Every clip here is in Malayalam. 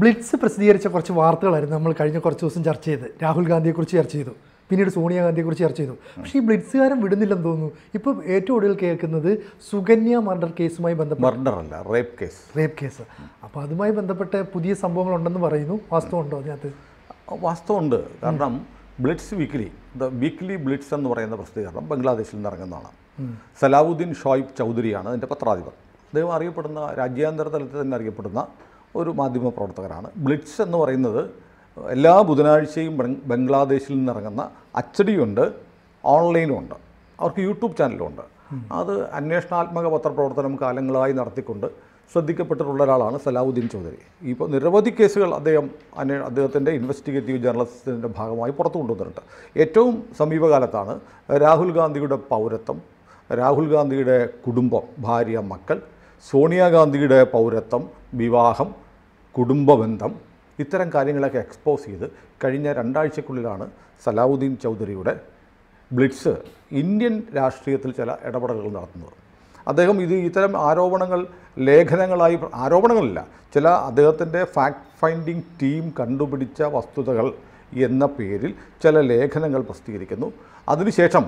ബ്ലിറ്റ്സ് പ്രസിദ്ധീകരിച്ച കുറച്ച് വാർത്തകളായിരുന്നു നമ്മൾ കഴിഞ്ഞ കുറച്ച് ദിവസം ചർച്ച ചെയ്ത് രാഹുൽ ഗാന്ധിയെക്കുറിച്ച് ചർച്ച ചെയ്തു പിന്നീട് സോണിയാഗാന്ധിയെക്കുറിച്ച് ചർച്ച ചെയ്തു പക്ഷേ ഈ ബ്ലിറ്റ്സുകാരൻ വിടുന്നില്ലെന്ന് തോന്നുന്നു ഇപ്പം ഏറ്റവും ഒടുവിൽ കേൾക്കുന്നത് സുകന്യ മർഡർ കേസുമായി ബന്ധപ്പെട്ട് മർഡർ അല്ല റേപ്പ് കേസ് റേപ്പ് കേസ് അപ്പോൾ അതുമായി ബന്ധപ്പെട്ട പുതിയ സംഭവങ്ങളുണ്ടെന്ന് പറയുന്നു വാസ്തവമുണ്ടോ അതിനകത്ത് വാസ്തവമുണ്ട് കാരണം Blitz weekly the weekly Blitz എന്ന് പറയുന്ന പ്രസിദ്ധീകരണം ബംഗ്ലാദേശിൽ നിന്ന് ഇറങ്ങുന്നതാണ് സലാവുദ്ദീൻ ഷോയിബ് ചൗധരിയാണ് അതിൻ്റെ പത്രാധിപർ അദ്ദേഹം അറിയപ്പെടുന്ന രാജ്യാന്തര തലത്തിൽ തന്നെ അറിയപ്പെടുന്ന ഒരു മാധ്യമ പ്രവർത്തകരാണ് ബ്ലിറ്റ്സ് എന്ന് പറയുന്നത് എല്ലാ ബുധനാഴ്ചയും ബംഗ്ലാദേശിൽ നിന്നിറങ്ങുന്ന അച്ചടിയുണ്ട് ഓൺലൈനുമുണ്ട് അവർക്ക് യൂട്യൂബ് ചാനലുമുണ്ട് അത് അന്വേഷണാത്മക പത്രപ്രവർത്തനം കാലങ്ങളായി നടത്തിക്കൊണ്ട് ശ്രദ്ധിക്കപ്പെട്ടിട്ടുള്ള ഒരാളാണ് സലാഹുദ്ദീൻ ചൗധരി ഇപ്പോൾ നിരവധി കേസുകൾ അദ്ദേഹം അന്വേ അദ്ദേഹത്തിൻ്റെ ഇൻവെസ്റ്റിഗേറ്റീവ് ജേർണലിസത്തിൻ്റെ ഭാഗമായി പുറത്തു കൊണ്ടുവന്നിട്ടുണ്ട് ഏറ്റവും സമീപകാലത്താണ് രാഹുൽ ഗാന്ധിയുടെ പൗരത്വം രാഹുൽ ഗാന്ധിയുടെ കുടുംബം ഭാര്യ മക്കൾ സോണിയാഗാന്ധിയുടെ പൗരത്വം വിവാഹം കുടുംബബന്ധം ഇത്തരം കാര്യങ്ങളൊക്കെ എക്സ്പോസ് ചെയ്ത് കഴിഞ്ഞ രണ്ടാഴ്ചക്കുള്ളിലാണ് സലാഹുദ്ദീൻ ചൗധരിയുടെ ബ്ലിറ്റ്സ് ഇന്ത്യൻ രാഷ്ട്രീയത്തിൽ ചില ഇടപെടലുകൾ നടത്തുന്നത് അദ്ദേഹം ഇത് ഇത്തരം ആരോപണങ്ങൾ ലേഖനങ്ങളായി ആരോപണങ്ങളില്ല ചില അദ്ദേഹത്തിൻ്റെ ഫാക്ട് ഫൈൻഡിങ് ടീം കണ്ടുപിടിച്ച വസ്തുതകൾ എന്ന പേരിൽ ചില ലേഖനങ്ങൾ പ്രസിദ്ധീകരിക്കുന്നു അതിനുശേഷം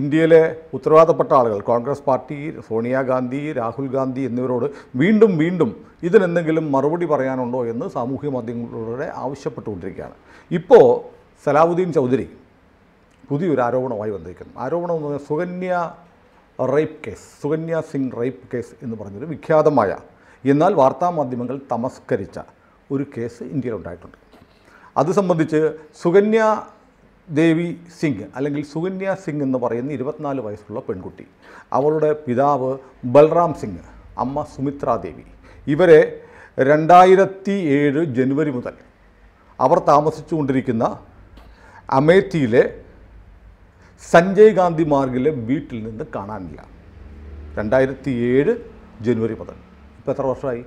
ഇന്ത്യയിലെ ഉത്തരവാദപ്പെട്ട ആളുകൾ കോൺഗ്രസ് പാർട്ടി സോണിയാഗാന്ധി രാഹുൽ ഗാന്ധി എന്നിവരോട് വീണ്ടും വീണ്ടും ഇതിനെന്തെങ്കിലും മറുപടി പറയാനുണ്ടോ എന്ന് സാമൂഹ്യ മാധ്യമങ്ങളിലൂടെ ആവശ്യപ്പെട്ടുകൊണ്ടിരിക്കുകയാണ് ഇപ്പോൾ സലാവുദ്ദീൻ ചൗധരി പുതിയൊരു ആരോപണമായി വന്നിരിക്കുന്നു ആരോപണം എന്ന് പറഞ്ഞാൽ Sukanya rape case Sukanya Singh rape case എന്ന് പറഞ്ഞൊരു വിഖ്യാതമായ എന്നാൽ വാർത്താമാധ്യമങ്ങൾ തമസ്കരിച്ച ഒരു കേസ് ഇന്ത്യയിലുണ്ടായിട്ടുണ്ട് അത് സംബന്ധിച്ച് സുകന്യ ദേവി സിംഗ് അല്ലെങ്കിൽ സുകന്യ സിംഗ് എന്ന് പറയുന്ന ഇരുപത്തിനാല് വയസ്സുള്ള പെൺകുട്ടി അവളുടെ പിതാവ് ബൽറാം സിംഗ് അമ്മ സുമിത്ര ദേവി ഇവരെ രണ്ടായിരത്തി ഏഴ് ജനുവരി മുതൽ അവർ താമസിച്ചുകൊണ്ടിരിക്കുന്ന അമേത്തിയിലെ സഞ്ജയ് ഗാന്ധി മാർഗിലെ വീട്ടിൽ നിന്ന് കാണാനില്ല രണ്ടായിരത്തി ഏഴ് ജനുവരി മുതൽ ഇപ്പോൾ എത്ര വർഷമായി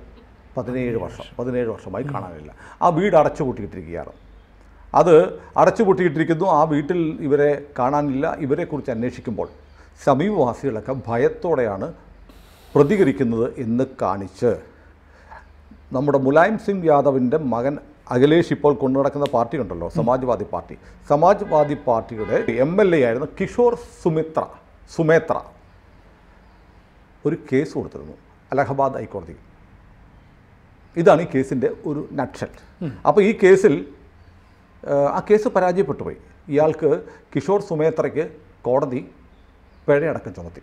പതിനേഴ് വർഷം പതിനേഴ് വർഷമായി കാണാനില്ല ആ വീട് അടച്ചു കൂട്ടിയിട്ടിരിക്കുകയാണ് അത് അടച്ചുപൊട്ടിയിട്ടിരിക്കുന്നു ആ വീട്ടിൽ ഇവരെ കാണാനില്ല ഇവരെക്കുറിച്ച് അന്വേഷിക്കുമ്പോൾ സമീപവാസികളൊക്കെ ഭയത്തോടെയാണ് പ്രതികരിക്കുന്നത് എന്ന് കാണിച്ച് നമ്മുടെ മുലായം സിംഗ് യാദവിൻ്റെ മകൻ അഖിലേഷ് ഇപ്പോൾ കൊണ്ടുനടക്കുന്ന പാർട്ടി ഉണ്ടല്ലോ സമാജ്വാദി പാർട്ടി സമാജ്വാദി പാർട്ടിയുടെ എം എൽ എ ആയിരുന്ന കിഷോർ സുമിത്ര സുമേത്ര ഒരു കേസ് കൊടുത്തിരുന്നു അലഹബാദ് ഹൈക്കോടതി ഇതാണ് ഈ കേസിൻ്റെ ഒരു നക്ഷൽ അപ്പോൾ ഈ കേസിൽ ആ കേസ് പരാജയപ്പെട്ടുപോയി ഇയാൾക്ക് കിഷോർ സുമേത്രയ്ക്ക് കോടതി പിഴയടക്കം ചുമത്തി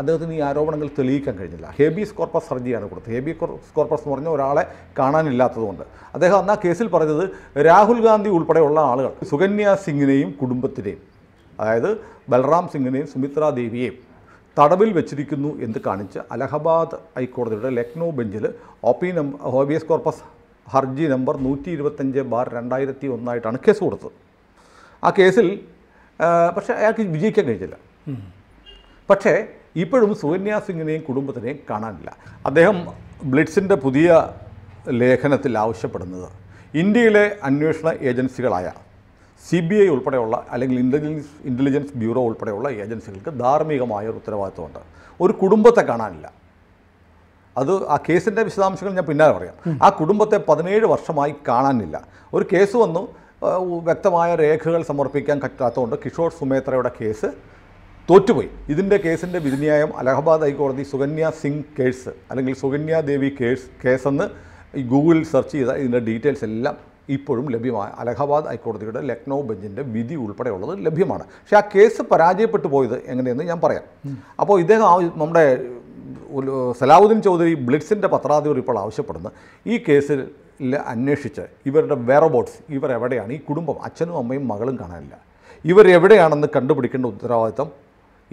അദ്ദേഹത്തിന് ഈ ആരോപണങ്ങൾ തെളിയിക്കാൻ കഴിഞ്ഞില്ല ഹേബിയസ് കോർപ്പസ് ഹർജിയാണ് കൊടുത്തത് ഹേബിയ കോർപ്പസ് എന്ന് പറഞ്ഞ ഒരാളെ കാണാനില്ലാത്തതുകൊണ്ട് അദ്ദേഹം അന്ന് ആ കേസിൽ പറഞ്ഞത് രാഹുൽ ഗാന്ധി ഉൾപ്പെടെയുള്ള ആളുകൾ സുകന്യ സിംഗിനെയും കുടുംബത്തിനെയും അതായത് ബൽറാം സിംഗിനെയും സുമിത്ര ദേവിയെയും തടവിൽ വെച്ചിരിക്കുന്നു എന്ന് കാണിച്ച് അലഹബാദ് ഹൈക്കോടതിയുടെ ലക്നൗ ബെഞ്ചിൽ ഒപ്പീനം ഹോബിയസ് കോർപ്പസ് ഹർജി നമ്പർ നൂറ്റി ഇരുപത്തഞ്ച് ബാർ രണ്ടായിരത്തി ഒന്നായിട്ടാണ് കേസ് കൊടുത്തത് ആ കേസിൽ പക്ഷേ അയാൾക്ക് വിജയിക്കാൻ കഴിഞ്ഞില്ല പക്ഷേ ഇപ്പോഴും സുകന്യാ സിംഗിനെയും കുടുംബത്തിനെയും കാണാനില്ല അദ്ദേഹം ബ്ലിഡ്സിൻ്റെ പുതിയ ലേഖനത്തിൽ ആവശ്യപ്പെടുന്നത് ഇന്ത്യയിലെ അന്വേഷണ ഏജൻസികളായ സി ബി ഐ ഉൾപ്പെടെയുള്ള അല്ലെങ്കിൽ ഇൻ്റലിജൻസ് ഇൻ്റലിജൻസ് ബ്യൂറോ ഉൾപ്പെടെയുള്ള ഏജൻസികൾക്ക് ധാർമ്മികമായ ഒരു ഉത്തരവാദിത്വമുണ്ട് ഒരു കുടുംബത്തെ കാണാനില്ല അത് ആ കേസിൻ്റെ വിശദാംശങ്ങൾ ഞാൻ പിന്നാലെ പറയാം ആ കുടുംബത്തെ പതിനേഴ് വർഷമായി കാണാനില്ല ഒരു കേസ് വന്നു വ്യക്തമായ രേഖകൾ സമർപ്പിക്കാൻ പറ്റാത്തതുകൊണ്ട് കിഷോർ സുമേത്രയുടെ കേസ് തോറ്റുപോയി ഇതിൻ്റെ കേസിൻ്റെ വിധിന്യായം അലഹബാദ് ഹൈക്കോടതി സുകന്യ സിംഗ് കേസ് അല്ലെങ്കിൽ സുകന്യ ദേവി കേസ് കേസെന്ന് ഗൂഗിളിൽ സെർച്ച് ചെയ്താൽ ഇതിൻ്റെ ഡീറ്റെയിൽസ് എല്ലാം ഇപ്പോഴും ലഭ്യമാണ് അലഹബാദ് ഹൈക്കോടതിയുടെ ലക്നൗ ബെഞ്ചിൻ്റെ വിധി ഉൾപ്പെടെയുള്ളത് ലഭ്യമാണ് പക്ഷേ ആ കേസ് പരാജയപ്പെട്ടു പോയത് എങ്ങനെയെന്ന് ഞാൻ പറയാം അപ്പോൾ ഇദ്ദേഹം നമ്മുടെ സലാഹുദ്ദീൻ ചൗധരി ബ്ലിറ്റ്സിൻ്റെ പത്രാധിപർ ഇപ്പോൾ ആവശ്യപ്പെടുന്നത് ഈ കേസിൽ അന്വേഷിച്ച് ഇവരുടെ വെറബോട്ട്സ് ഇവർ എവിടെയാണ് ഈ കുടുംബം അച്ഛനും അമ്മയും മകളും കാണാനില്ല ഇവരെവിടെയാണെന്ന് കണ്ടുപിടിക്കേണ്ട ഉത്തരവാദിത്തം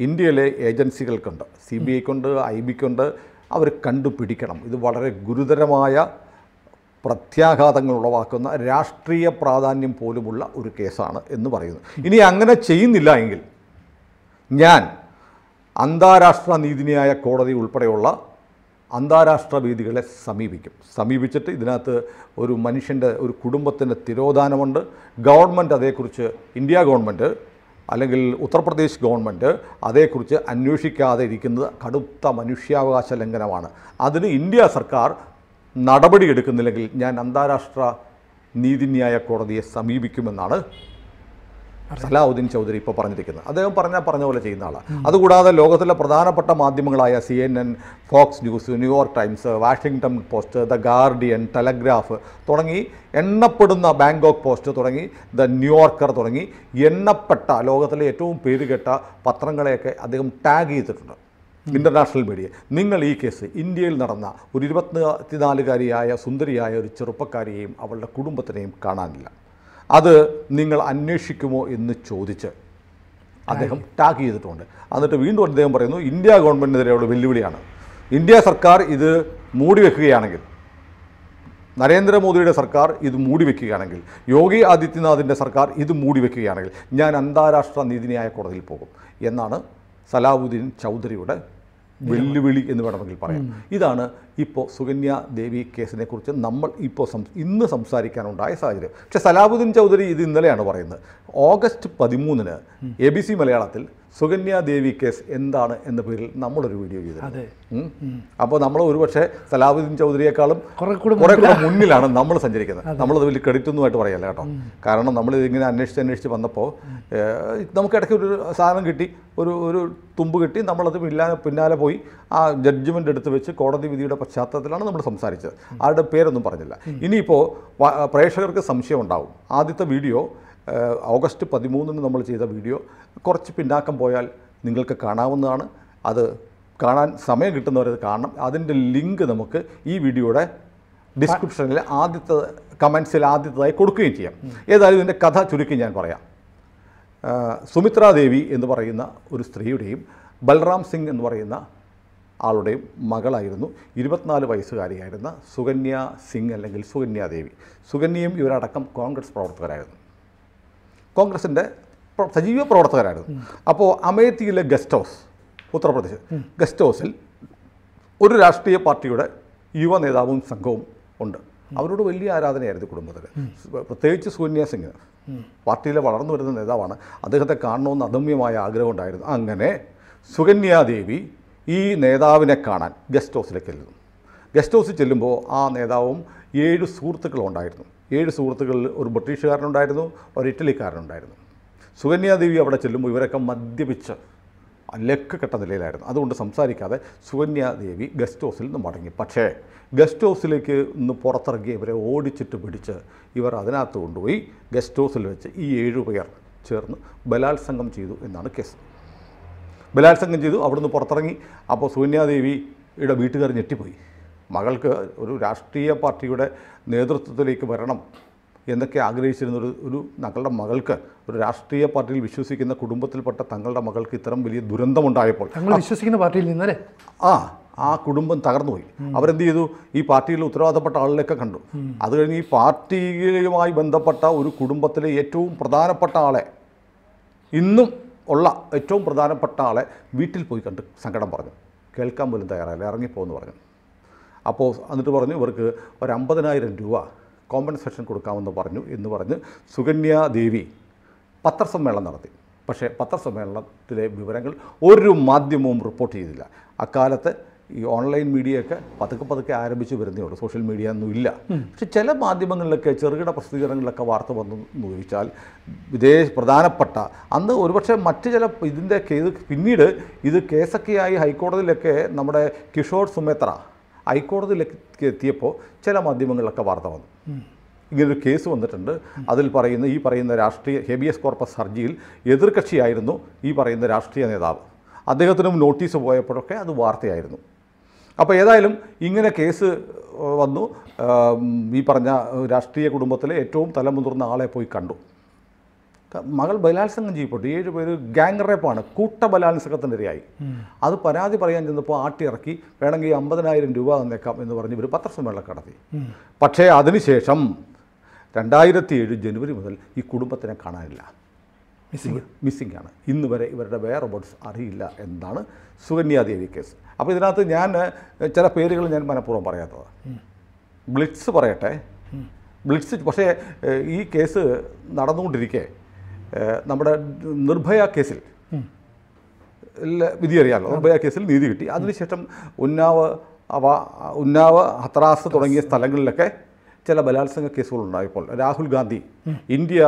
ഇന്ത്യയിലെ ഏജൻസികൾക്കുണ്ട് സി ബി ഐക്കുണ്ട് ഐ ബിക്കുണ്ട് അവർ കണ്ടുപിടിക്കണം ഇത് വളരെ ഗുരുതരമായ പ്രത്യാഘാതങ്ങൾ ഉളവാക്കുന്ന രാഷ്ട്രീയ പ്രാധാന്യം പോലുമുള്ള ഒരു കേസാണ് എന്ന് പറയുന്നു ഇനി അങ്ങനെ ചെയ്യുന്നില്ല എങ്കിൽ ഞാൻ അന്താരാഷ്ട്ര നീതിന്യായ കോടതി ഉൾപ്പെടെയുള്ള അന്താരാഷ്ട്ര വേദികളെ സമീപിക്കും സമീപിച്ചിട്ട് ഇതിനകത്ത് ഒരു മനുഷ്യൻ്റെ ഒരു കുടുംബത്തിൻ്റെ തിരോധാനമുണ്ട് ഗവൺമെൻറ് അതേക്കുറിച്ച് ഇന്ത്യ ഗവൺമെൻറ് അല്ലെങ്കിൽ ഉത്തർപ്രദേശ് ഗവൺമെൻറ് അതേക്കുറിച്ച് അന്വേഷിക്കാതെ ഇരിക്കുന്നത് കടുത്ത മനുഷ്യാവകാശ ലംഘനമാണ് അതിന് ഇന്ത്യ സർക്കാർ നടപടിയെടുക്കുന്നില്ലെങ്കിൽ ഞാൻ അന്താരാഷ്ട്ര നീതിന്യായ കോടതിയെ സമീപിക്കുമെന്നാണ് സലാഹുദ്ദീൻ ചൗധരി ഇപ്പോൾ പറഞ്ഞിരിക്കുന്നത് അദ്ദേഹം പറഞ്ഞാൽ പറഞ്ഞ പോലെ ചെയ്യുന്ന ആളാണ് അതുകൂടാതെ ലോകത്തിലെ പ്രധാനപ്പെട്ട മാധ്യമങ്ങളായ C N N Fox News New York Times Washington Post the Guardian Telegraph തുടങ്ങി എണ്ണപ്പെടുന്ന ബാങ്കോക്ക് പോസ്റ്റ് തുടങ്ങി ദ ന്യൂയോർക്കർ തുടങ്ങി എണ്ണപ്പെട്ട ലോകത്തിലെ ഏറ്റവും പേരുകെട്ട പത്രങ്ങളെയൊക്കെ അദ്ദേഹം ടാഗ് ചെയ്തിട്ടുണ്ട് ഇൻ്റർനാഷണൽ മീഡിയ നിങ്ങൾ ഈ കേസ് ഇന്ത്യയിൽ നടന്ന ഒരു ഇരുപത്തിനാലുകാരിയായ സുന്ദരിയായ ഒരു ചെറുപ്പക്കാരിയെയും അവളുടെ കുടുംബത്തിനെയും കാണാനില്ല അത് നിങ്ങൾ അന്വേഷിക്കുമോ എന്ന് ചോദിച്ച് അദ്ദേഹം ടാഗ് ചെയ്തിട്ടുണ്ട് എന്നിട്ട് വീണ്ടും അദ്ദേഹം പറയുന്നു ഇന്ത്യ ഗവൺമെൻറ്റിനെതിരെയുള്ള വെല്ലുവിളിയാണ് ഇന്ത്യ സർക്കാർ ഇത് മൂടി വെക്കുകയാണെങ്കിൽ നരേന്ദ്രമോദിയുടെ സർക്കാർ ഇത് മൂടി വെക്കുകയാണെങ്കിൽ യോഗി ആദിത്യനാഥിൻ്റെ സർക്കാർ ഇത് മൂടി വെക്കുകയാണെങ്കിൽ ഞാൻ അന്താരാഷ്ട്ര നീതിന്യായ കോടതിയിൽ പോകും എന്നാണ് സലാവുദ്ദീൻ ചൗധരിയുടെ വെല്ലുവിളി എന്ന് വേണമെങ്കിൽ പറയാം ഇതാണ് ഇപ്പോൾ സുകന്യ ദേവി കേസിനെ കുറിച്ച് നമ്മൾ ഇപ്പോൾ ഇന്ന് സംസാരിക്കാനുണ്ടായ സാഹചര്യം പക്ഷേ സലാബുദ്ദീൻ ചൗധരി ഇത് ഇന്നലെയാണ് പറയുന്നത് ഓഗസ്റ്റ് പതിമൂന്നിന് എ ബി സി മലയാളത്തിൽ സുകന്യാദേവി കേസ് എന്താണ് എന്ന പേരിൽ നമ്മളൊരു വീഡിയോ ചെയ്തത് അപ്പോൾ നമ്മൾ ഒരുപക്ഷെ സലാഹുദ്ദീൻ ചൗധരിയേക്കാളും കുറെ കൂടെ മുന്നിലാണ് നമ്മൾ സഞ്ചരിക്കുന്നത് നമ്മളത് വലിയ ക്രെഡിറ്റ് ഒന്നുമായിട്ട് പറയല്ല കേട്ടോ കാരണം നമ്മൾ ഇതിങ്ങനെ അന്വേഷിച്ച് അന്വേഷിച്ച് വന്നപ്പോൾ നമുക്ക് ഇടയ്ക്ക് ഒരു സാധനം കിട്ടി ഒരു ഒരു തുമ്പ് കിട്ടി നമ്മളത് പിന്നാലെ പിന്നാലെ പോയി ആ ജഡ്ജ്മെൻ്റ് എടുത്ത് വെച്ച് കോടതി വിധിയുടെ പശ്ചാത്തലത്തിലാണ് നമ്മൾ സംസാരിച്ചത് ആരുടെ പേരൊന്നും പറഞ്ഞില്ല ഇനിയിപ്പോൾ പ്രേക്ഷകർക്ക് സംശയം ഉണ്ടാവും ആദ്യത്തെ വീഡിയോ ഓഗസ്റ്റ് പതിമൂന്നിന് നമ്മൾ ചെയ്ത വീഡിയോ കുറച്ച് പിന്നാക്കം പോയാൽ നിങ്ങൾക്ക് കാണാവുന്നതാണ് അത് കാണാൻ സമയം കിട്ടുന്നവരത് കാണണം അതിൻ്റെ ലിങ്ക് നമുക്ക് ഈ വീഡിയോയുടെ ഡിസ്ക്രിപ്ഷനിൽ ആദ്യത്തെ കമൻസിൽ ആദ്യത്തതായി കൊടുക്കുകയും ചെയ്യാം ഏതായാലും ഇതിൻ്റെ കഥ ചുരുക്കി ഞാൻ പറയാം സുമിത്രാദേവി എന്ന് പറയുന്ന ഒരു സ്ത്രീയുടെയും ബൽറാം സിംഗ് എന്ന് പറയുന്ന ആളുടെയും മകളായിരുന്നു ഇരുപത്തിനാല് വയസ്സുകാരിയായിരുന്ന സുകന്യ സിംഗ് അല്ലെങ്കിൽ സുകന്യാദേവി സുകന്യയും ഇവരടക്കം കോൺഗ്രസ് പ്രവർത്തകരായിരുന്നു കോൺഗ്രസിൻ്റെ സജീവ പ്രവർത്തകരായിരുന്നു അപ്പോൾ അമേത്തിയിലെ ഗസ്റ്റ് ഹൗസ് ഉത്തർപ്രദേശ് ഗസ്റ്റ് ഹൗസിൽ ഒരു രാഷ്ട്രീയ പാർട്ടിയുടെ യുവ നേതാവും സംഘവും ഉണ്ട് അവരോട് വലിയ ആരാധനയായിരുന്നു കുടുംബത്തിൽ പ്രത്യേകിച്ച് സൂന്യ സിംഗ് പാർട്ടിയിലെ വളർന്നു വരുന്ന നേതാവാണ് അദ്ദേഹത്തെ കാണണമെന്ന് അദമ്യമായ ആഗ്രഹം ഉണ്ടായിരുന്നു അങ്ങനെ സുകന്യാദേവി ഈ നേതാവിനെ കാണാൻ ഗസ്റ്റ് ഹൗസിലേക്ക് ചെല്ലുന്നു ഗസ്റ്റ് ഹൗസിൽ ചെല്ലുമ്പോൾ ആ നേതാവും ഏഴ് സുഹൃത്തുക്കളും ഉണ്ടായിരുന്നു ഏഴ് സുഹൃത്തുക്കളിൽ ഒരു ബ്രിട്ടീഷുകാരനുണ്ടായിരുന്നു ഒരു ഇറ്റലിക്കാരനുണ്ടായിരുന്നു സുകന്യാദേവി അവിടെ ചെല്ലുമ്പോൾ ഇവരൊക്കെ മദ്യപിച്ച് ലക്ക് കെട്ട നിലയിലായിരുന്നു അതുകൊണ്ട് സംസാരിക്കാതെ സുകന്യാദേവി ഗസ്റ്റ് ഹൗസിൽ നിന്ന് മടങ്ങി പക്ഷേ ഗസ്റ്റ് ഹൗസിലേക്ക് നിന്ന് പുറത്തിറങ്ങി ഇവരെ ഓടിച്ചിട്ട് പിടിച്ച് ഇവർ അതിനകത്ത് കൊണ്ടുപോയി ഗസ്റ്റ് ഹൗസിൽ വെച്ച് ഈ ഏഴു പേർ ചേർന്ന് ബലാത്സംഗം ചെയ്തു എന്നാണ് കേസ് ബലാത്സംഗം ചെയ്തു അവിടുന്ന് പുറത്തിറങ്ങി അപ്പോൾ സുകന്യാദേവിയുടെ വീട്ടുകാർ ഞെട്ടിപ്പോയി മകൾക്ക് ഒരു രാഷ്ട്രീയ പാർട്ടിയുടെ നേതൃത്വത്തിലേക്ക് വരണം എന്നൊക്കെ ആഗ്രഹിച്ചിരുന്ന ഒരു തങ്ങളുടെ മകൾക്ക് ഒരു രാഷ്ട്രീയ പാർട്ടിയിൽ വിശ്വസിക്കുന്ന കുടുംബത്തിൽപ്പെട്ട തങ്ങളുടെ മകൾക്ക് ഇത്തരം വലിയ ദുരന്തമുണ്ടായപ്പോൾ തങ്ങൾ വിശ്വസിക്കുന്ന പാർട്ടിയിൽ നിന്നല്ലേ ആ ആ കുടുംബം തകർന്നുപോയി അവരെന്ത് ചെയ്തു ഈ പാർട്ടിയിൽ ഉത്തരവാദപ്പെട്ട ആളുകളൊക്കെ കണ്ടു അത് കഴിഞ്ഞ് ഈ പാർട്ടിയുമായി ബന്ധപ്പെട്ട ഒരു കുടുംബത്തിലെ ഏറ്റവും പ്രധാനപ്പെട്ട ആളെ ഇന്നും ഉള്ള ഏറ്റവും പ്രധാനപ്പെട്ട ആളെ വീട്ടിൽ പോയി കണ്ട് സങ്കടം പറഞ്ഞു കേൾക്കാൻ പോലും തയ്യാറായില്ല ഇറങ്ങിപ്പോന്ന് പറഞ്ഞു അപ്പോൾ എന്നിട്ട് പറഞ്ഞു ഇവർക്ക് ഒരു അമ്പതിനായിരം രൂപ കോമ്പൻസേഷൻ കൊടുക്കാമെന്ന് പറഞ്ഞു എന്ന് പറഞ്ഞ് സുകന്യാദേവി പത്രസമ്മേളനം നടത്തി പക്ഷേ പത്രസമ്മേളനത്തിലെ വിവരങ്ങൾ ഒരു മാധ്യമവും റിപ്പോർട്ട് ചെയ്തില്ല അക്കാലത്ത് ഈ ഓൺലൈൻ മീഡിയയൊക്കെ പതുക്കെ പതുക്കെ ആരംഭിച്ച് വരുന്നേ ഉള്ളൂ സോഷ്യൽ മീഡിയ ഒന്നും ഇല്ല പക്ഷെ ചില മാധ്യമങ്ങളിലൊക്കെ ചെറുകിട പ്രസിദ്ധീകരണങ്ങളിലൊക്കെ വാർത്ത വന്നു എന്ന് ചോദിച്ചാൽ വിദേശ പ്രധാനപ്പെട്ട അന്ന് ഒരുപക്ഷെ മറ്റ് ചില ഇതിൻ്റെ കേസ് പിന്നീട് ഇത് കേസൊക്കെയായി ഹൈക്കോടതിയിലൊക്കെ നമ്മുടെ കിഷോർ സുമേത്ര ഹൈക്കോടതിയിലേക്ക് എത്തിയപ്പോൾ ചില മാധ്യമങ്ങളിലൊക്കെ വാർത്ത വന്നു ഇങ്ങനൊരു കേസ് വന്നിട്ടുണ്ട് അതിൽ പറയുന്ന ഈ പറയുന്ന രാഷ്ട്രീയ ഹെബിയസ് കോർപ്പസ് ഹർജിയിൽ എതിർകക്ഷിയായിരുന്നു ഈ പറയുന്ന രാഷ്ട്രീയ നേതാവ് അദ്ദേഹത്തിനും നോട്ടീസ് പോയപ്പോഴൊക്കെ അത് വാർത്തയായിരുന്നു അപ്പോൾ ഏതായാലും ഇങ്ങനെ കേസ് വന്നു ഈ പറഞ്ഞ രാഷ്ട്രീയ കുടുംബത്തിലെ ഏറ്റവും തലമുതിർന്ന ആളെ പോയി കണ്ടു മകൾ ബലാത്സംഗം ചെയ്യപ്പെട്ടു ഏഴ് പേര് ഗാങ് റേപ്പാണ് കൂട്ട ബലാത്സംഗത്തിനിരയായി അത് പരാതി പറയാൻ ചെന്നപ്പോൾ ആട്ടിയിറക്കി വേണമെങ്കിൽ അമ്പതിനായിരം രൂപ തന്നേക്കാം എന്ന് പറഞ്ഞ് ഇവർ പത്രസമ്മേളനം കടത്തി പക്ഷേ അതിനുശേഷം രണ്ടായിരത്തി ഏഴ് ജനുവരി മുതൽ ഈ കുടുംബത്തിനെ കാണാനില്ല മിസ്സിംഗ് മിസ്സിംഗ് ആണ് ഇന്ന് വരെ ഇവരുടെ വെയർ റോബോട്ട്സ് അറിയില്ല എന്നാണ് സുകന്യാദേവി കേസ് അപ്പോൾ ഇതിനകത്ത് ഞാൻ ചില പേരുകൾ ഞാൻ മനഃപൂർവ്വം പറയാത്തത് ബ്ലിറ്റ്സ് പറയട്ടെ ബ്ലിറ്റ്സ് പക്ഷേ ഈ കേസ് നടന്നുകൊണ്ടിരിക്കെ നമ്മുടെ നിർഭയ കേസിൽ വിധി അറിയാമല്ലോ നിർഭയ കേസിൽ നീതി കിട്ടി അതിനുശേഷം ഉന്നാവ് അവ ഉന്നാവ് ഹത്രാസ് തുടങ്ങിയ സ്ഥലങ്ങളിലൊക്കെ ചില ബലാത്സംഗ കേസുകൾ ഉണ്ടായപ്പോൾ Rahul Gandhi India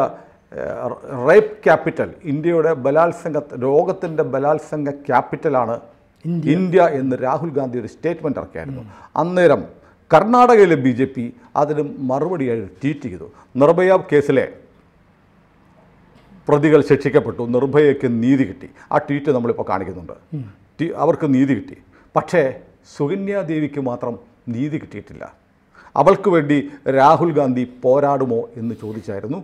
rape capital ഇന്ത്യയുടെ ബലാത്സംഗ രോഗത്തിൻ്റെ ബലാത്സംഗ ക്യാപിറ്റലാണ് ഇന്ത്യ എന്ന് രാഹുൽ ഗാന്ധി ഒരു സ്റ്റേറ്റ്മെൻ്റ് ഇറക്കിയായിരുന്നു അന്നേരം കർണാടകയിലെ ബി ജെ പി അതിന് മറുപടിയായി ട്വീറ്റ് ചെയ്തു നിർഭയ കേസിലെ പ്രതികൾ ശിക്ഷിക്കപ്പെട്ടു നിർഭയയ്ക്ക് നീതി കിട്ടി ആ ട്വീറ്റ് നമ്മളിപ്പോൾ കാണിക്കുന്നുണ്ട് അവർക്ക് നീതി കിട്ടി പക്ഷേ സുകന്യാദേവിക്ക് മാത്രം നീതി കിട്ടിയിട്ടില്ല അവൾക്ക് വേണ്ടി രാഹുൽ ഗാന്ധി പോരാടുമോ എന്ന് ചോദിച്ചായിരുന്നു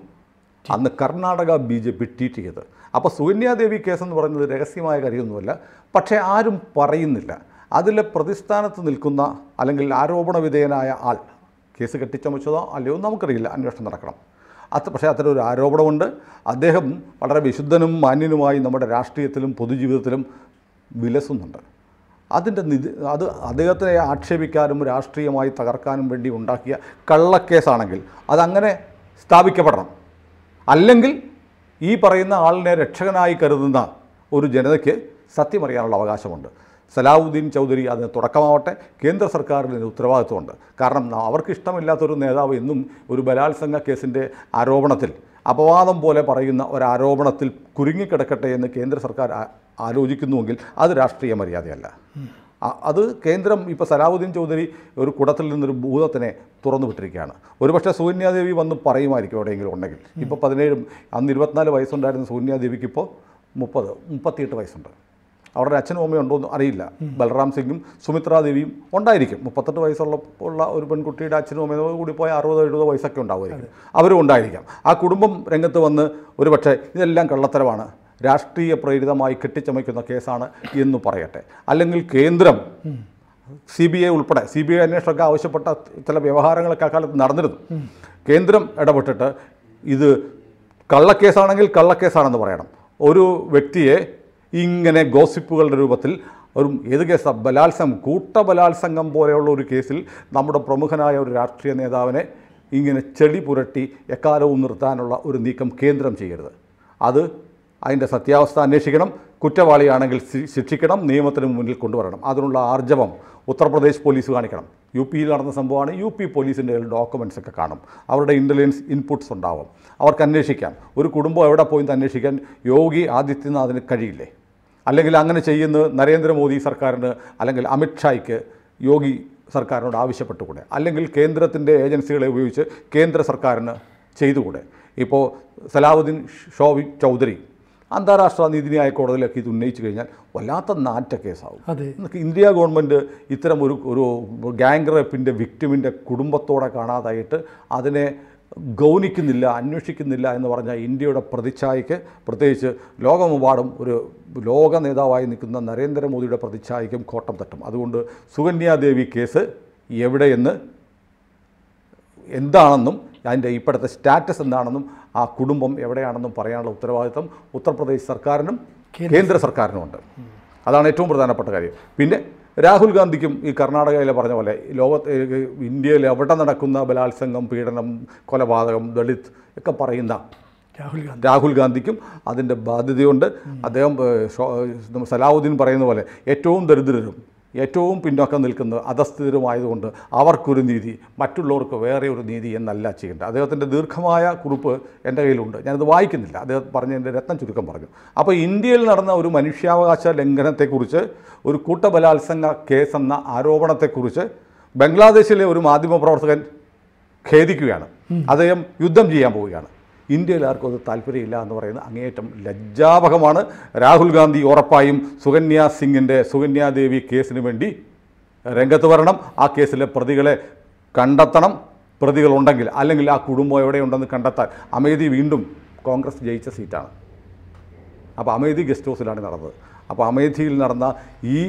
അന്ന് Karnataka B J P tweet ചെയ്തത് അപ്പോൾ സുകന്യാദേവി കേസെന്ന് പറയുന്നത് രഹസ്യമായ കാര്യമൊന്നുമല്ല പക്ഷേ ആരും പറയുന്നില്ല അതിലെ പ്രതിസ്ഥാനത്ത് നിൽക്കുന്ന അല്ലെങ്കിൽ ആരോപണ വിധേയനായ ആൾ കേസ് കെട്ടിച്ചമച്ചതോ അല്ലയോ നമുക്കറിയില്ല അന്വേഷണം നടക്കണം അത് പക്ഷേ അത്തരമൊരു ആരോപണമുണ്ട് അദ്ദേഹം വളരെ വിശുദ്ധനും മാന്യനുമായി നമ്മുടെ രാഷ്ട്രീയത്തിലും പൊതുജീവിതത്തിലും വിലസുന്നുണ്ട് അതിൻ്റെ നിധി അത് അദ്ദേഹത്തിനെ ആക്ഷേപിക്കാനും രാഷ്ട്രീയമായി തകർക്കാനും വേണ്ടി ഉണ്ടാക്കിയ കള്ളക്കേസാണെങ്കിൽ അതങ്ങനെ സ്ഥാപിക്കപ്പെടണം അല്ലെങ്കിൽ ഈ പറയുന്ന ആളിനെ രക്ഷകനായി കരുതുന്ന ഒരു ജനതയ്ക്ക് സത്യമറിയാനുള്ള അവകാശമുണ്ട് സലാഹുദ്ദീൻ ചൗധരി അതിന് തുടക്കമാവട്ടെ കേന്ദ്ര സർക്കാരിന് ഉത്തരവാദിത്വമുണ്ട് കാരണം അവർക്ക് ഇഷ്ടമില്ലാത്തൊരു നേതാവ് എന്നും ഒരു ബലാത്സംഗ കേസിൻ്റെ ആരോപണത്തിൽ അപവാദം പോലെ പറയുന്ന ഒരു ആരോപണത്തിൽ കുരുങ്ങിക്കിടക്കട്ടെ എന്ന് കേന്ദ്ര സർക്കാർ ആലോചിക്കുന്നുവെങ്കിൽ അത് രാഷ്ട്രീയ മര്യാദയല്ല അത് കേന്ദ്രം ഇപ്പോൾ സലാഹുദ്ദീൻ ചൗധരി ഒരു കുടത്തിൽ നിന്നൊരു ഭൂതത്തിനെ തുറന്നു വിട്ടിരിക്കുകയാണ് ഒരുപക്ഷെ സൂന്യാദേവി വന്ന് പറയുമായിരിക്കും എവിടെയെങ്കിലും ഉണ്ടെങ്കിൽ ഇപ്പോൾ പതിനേഴും അന്ന് ഇരുപത്തിനാല് വയസ്സുണ്ടായിരുന്ന സൂന്യാദേവിക്ക് ഇപ്പോൾ മുപ്പത് മുപ്പത്തിയെട്ട് വയസ്സുണ്ട് അവരുടെ അച്ഛനും അമ്മയും ഉണ്ടോയെന്ന് അറിയില്ല ബൽറാം സിംഗും സുമിത്രാ ദേവിയും ഉണ്ടായിരിക്കും മുപ്പത്തെട്ട് വയസ്സുള്ള ഉള്ള ഒരു പെൺകുട്ടിയുടെ അച്ഛനും അമ്മയും കൂടി പോയ അറുപതോ എഴുപതോ വയസ്സൊക്കെ ഉണ്ടാവുമായിരിക്കും അവരും ഉണ്ടായിരിക്കാം ആ കുടുംബം രംഗത്ത് വന്ന് ഒരു പക്ഷേ ഇതെല്ലാം കള്ളത്തരമാണ് രാഷ്ട്രീയ പ്രേരിതമായി കെട്ടിച്ചമയ്ക്കുന്ന കേസാണ് എന്ന് പറയട്ടെ അല്ലെങ്കിൽ കേന്ദ്രം സി ബി ഐ ഉൾപ്പെടെ സി ബി ഐ അന്വേഷണമൊക്കെ ആവശ്യപ്പെട്ട ചില വ്യവഹാരങ്ങളൊക്കെ അക്കാലത്ത് നടന്നിരുന്നു കേന്ദ്രം ഇടപെട്ടിട്ട് ഇത് കള്ളക്കേസാണെങ്കിൽ കള്ളക്കേസാണെന്ന് പറയണം ഒരു വ്യക്തിയെ ഇങ്ങനെ ഗോസിപ്പുകളുടെ രൂപത്തിൽ ഒരു ഏത് കേസാ ബലാത്സംഗം കൂട്ടബലാത്സംഗം പോലെയുള്ള ഒരു കേസിൽ നമ്മുടെ പ്രമുഖനായ ഒരു രാഷ്ട്രീയ നേതാവിനെ ഇങ്ങനെ ചെടി പുരട്ടി എക്കാലവും നിർത്താനുള്ള ഒരു നീക്കം കേന്ദ്രം ചെയ്യരുത് അത് അതിൻ്റെ സത്യാവസ്ഥ അന്വേഷിക്കണം കുറ്റവാളിയാണെങ്കിൽ ശിക്ഷിക്കണം നിയമത്തിന് മുന്നിൽ കൊണ്ടുവരണം അതിനുള്ള ആർജവം ഉത്തർപ്രദേശ് പോലീസ് കാണിക്കണം യു പിയിൽ നടന്ന സംഭവമാണ് യു പി പോലീസിൻ്റെ ഡോക്യുമെൻസ് ഒക്കെ കാണും അവരുടെ ഇൻ്റലിജൻസ് ഇൻപുട്സ് ഉണ്ടാവും അവർക്ക് അന്വേഷിക്കാം ഒരു കുടുംബം എവിടെ പോയി അന്വേഷിക്കാൻ യോഗി ആദിത്യനാഥിന് കഴിയില്ലേ അല്ലെങ്കിൽ അങ്ങനെ ചെയ്യുന്നത് നരേന്ദ്രമോദി സർക്കാരിന് അല്ലെങ്കിൽ അമിത്ഷായ്ക്ക് യോഗി സർക്കാരിനോട് ആവശ്യപ്പെട്ടുകൂടെ അല്ലെങ്കിൽ കേന്ദ്രത്തിൻ്റെ ഏജൻസികളെ ഉപയോഗിച്ച് കേന്ദ്ര സർക്കാരിന് ചെയ്തുകൂടെ ഇപ്പോൾ സലാഹുദ്ദീൻ ഷോവി ചൗധരി അന്താരാഷ്ട്ര നീതിന്യായ കോടതിയിലൊക്കെ ഇത് ഉന്നയിച്ചു കഴിഞ്ഞാൽ വല്ലാത്ത നാറ്റ കേസാവും ഇന്ത്യ ഗവൺമെൻറ് ഇത്തരം ഒരു ഒരു ഗാംഗ് റേപ്പിൻ്റെ വിക്ടിമിൻ്റെ കുടുംബത്തോടെ കാണാതായിട്ട് അതിനെ ഗൗനിക്കുന്നില്ല അന്വേഷിക്കുന്നില്ല എന്ന് പറഞ്ഞാൽ ഇന്ത്യയുടെ പ്രതിച്ഛായയ്ക്ക് പ്രത്യേകിച്ച് ലോകമെമ്പാടും ഒരു ലോക നേതാവായി നിൽക്കുന്ന നരേന്ദ്രമോദിയുടെ പ്രതിച്ഛായയ്ക്കും കോട്ടം തട്ടും അതുകൊണ്ട് സുകന്യാദേവി കേസ് എവിടെയെന്ന് എന്താണെന്നും അതിൻ്റെ ഇപ്പോഴത്തെ സ്റ്റാറ്റസ് എന്താണെന്നും ആ കുടുംബം എവിടെയാണെന്നും പറയാനുള്ള ഉത്തരവാദിത്തം ഉത്തർപ്രദേശ് സർക്കാരിനും കേന്ദ്ര സർക്കാരിനുമുണ്ട് അതാണ് ഏറ്റവും പ്രധാനപ്പെട്ട കാര്യം പിന്നെ രാഹുൽ ഗാന്ധിക്കും ഈ കർണാടകയിലെ പറഞ്ഞ പോലെ ലോകത്ത് ഇന്ത്യയിൽ എവിടെ നടക്കുന്ന ബലാത്സംഗം പീഡനം കൊലപാതകം ദളിത് ഒക്കെ പറയുന്ന രാഹുൽ ഗാന്ധി രാഹുൽ ഗാന്ധിക്കും അതിൻ്റെ ബാധ്യതയുണ്ട് അദ്ദേഹം സലാഹുദ്ദീൻ പറയുന്ന പോലെ ഏറ്റവും ദരിദ്രരും ഏറ്റവും പിന്നോക്കം നിൽക്കുന്നത് അധസ്ഥിതരുമായതുകൊണ്ട് അവർക്കൊരു നീതി മറ്റുള്ളവർക്ക് വേറെ ഒരു നീതി എന്നല്ല ചെയ്യേണ്ടത് അദ്ദേഹത്തിൻ്റെ ദീർഘമായ കുറിപ്പ് എൻ്റെ കയ്യിലുണ്ട് ഞാനത് വായിക്കുന്നില്ല അദ്ദേഹം എൻ്റെ രത്നം ചുരുക്കം പറഞ്ഞു അപ്പോൾ ഇന്ത്യയിൽ നടന്ന ഒരു മനുഷ്യാവകാശ ലംഘനത്തെക്കുറിച്ച് ഒരു കൂട്ടബലാത്സംഗ കേസെന്ന ആരോപണത്തെക്കുറിച്ച് ബംഗ്ലാദേശിലെ ഒരു മാധ്യമപ്രവർത്തകൻ ഖേദിക്കുകയാണ് അദ്ദേഹം യുദ്ധം ചെയ്യാൻ പോവുകയാണ് ഇന്ത്യയിൽ ആർക്കും അത് താല്പര്യമില്ല എന്ന് പറയുന്നത് അങ്ങേയറ്റം ലജ്ജാപകമാണ് രാഹുൽ ഗാന്ധി ഉറപ്പായും സുകന്യാ സിംഗിൻ്റെ സുകന്യാദേവി കേസിന് വേണ്ടി രംഗത്ത് വരണം ആ കേസിലെ പ്രതികളെ കണ്ടെത്തണം പ്രതികളുണ്ടെങ്കിൽ അല്ലെങ്കിൽ ആ കുടുംബം എവിടെയുണ്ടെന്ന് കണ്ടെത്താൻ അമേദി വീണ്ടും കോൺഗ്രസ് ജയിച്ച സീറ്റാണ് അപ്പോൾ അമേധി ഗസ്റ്റ് ഹൗസിലാണ് നടന്നത് അപ്പോൾ അമേധിയിൽ നടന്ന ഈ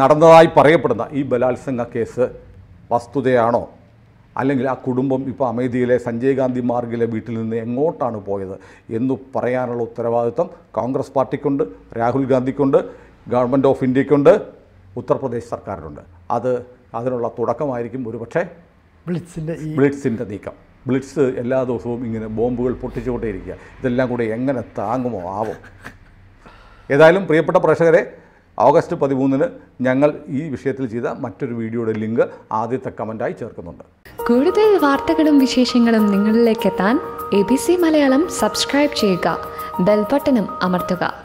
നടന്നതായി പറയപ്പെടുന്ന ഈ ബലാത്സംഗ കേസ് വസ്തുതയാണോ അല്ലെങ്കിൽ ആ കുടുംബം ഇപ്പോൾ അമേധിയിലെ സഞ്ജയ് ഗാന്ധി മാർഗിലെ വീട്ടിൽ നിന്ന് എങ്ങോട്ടാണ് പോയത് എന്ന് പറയാനുള്ള ഉത്തരവാദിത്വം കോൺഗ്രസ് പാർട്ടിക്കുണ്ട് രാഹുൽ ഗാന്ധിക്കുണ്ട് ഗവൺമെൻറ് ഓഫ് ഇന്ത്യക്കുണ്ട് ഉത്തർപ്രദേശ് സർക്കാരിനുണ്ട് അത് അതിനുള്ള തുടക്കമായിരിക്കും ഒരുപക്ഷെ ബ്ലിറ്റ്സിൻ്റെ ബ്ലിറ്റ്സിൻ്റെ നീക്കം ബ്ലിറ്റ്സ് എല്ലാ ദിവസവും ഇങ്ങനെ ബോംബുകൾ പൊട്ടിച്ചുകൊണ്ടേയിരിക്കുക ഇതെല്ലാം കൂടി എങ്ങനെ താങ്ങുമോ ആവും ഏതായാലും പ്രിയപ്പെട്ട പ്രേക്ഷകരെ ഓഗസ്റ്റ് പതിമൂന്നിന് ഞങ്ങൾ ഈ വിഷയത്തിൽ ചെയ്ത മറ്റൊരു വീഡിയോയുടെ ലിങ്ക് ആദ്യത്തെ കമൻറ്റായി ചേർക്കുന്നുണ്ട് കൂടുതൽ വാർത്തകളും വിശേഷങ്ങളും നിങ്ങളിലേക്ക് എത്താൻ A B C Malayalam subscribe ചെയ്യുക ബെൽബട്ടനും അമർത്തുക